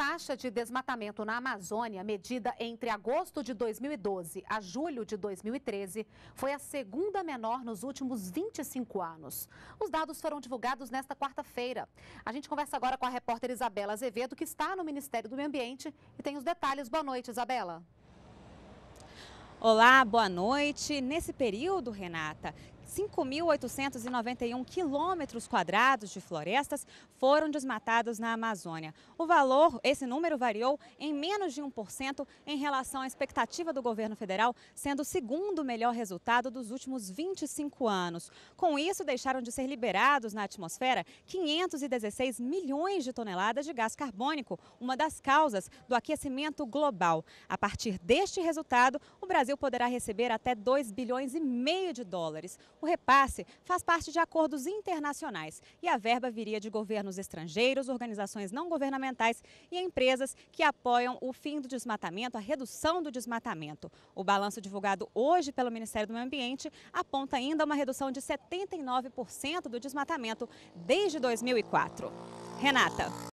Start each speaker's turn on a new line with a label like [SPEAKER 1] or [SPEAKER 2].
[SPEAKER 1] taxa de desmatamento na Amazônia, medida entre agosto de 2012 a julho de 2013, foi a segunda menor nos últimos 25 anos. Os dados foram divulgados nesta quarta-feira. A gente conversa agora com a repórter Isabela Azevedo, que está no Ministério do Meio Ambiente e tem os detalhes. Boa noite, Isabela.
[SPEAKER 2] Olá, boa noite. Nesse período, Renata, 5.891 quilômetros quadrados de florestas foram desmatados na Amazônia. O valor, esse número variou em menos de 1% em relação à expectativa do governo federal, sendo o segundo melhor resultado dos últimos 25 anos. Com isso, deixaram de ser liberados na atmosfera 516 milhões de toneladas de gás carbônico, uma das causas do aquecimento global. A partir deste resultado, o Brasil poderá receber até 2 bilhões e meio de dólares. O repasse faz parte de acordos internacionais e a verba viria de governos estrangeiros, organizações não governamentais e empresas que apoiam o fim do desmatamento, a redução do desmatamento. O balanço divulgado hoje pelo Ministério do Meio Ambiente aponta ainda uma redução de 79% do desmatamento desde 2004. Renata.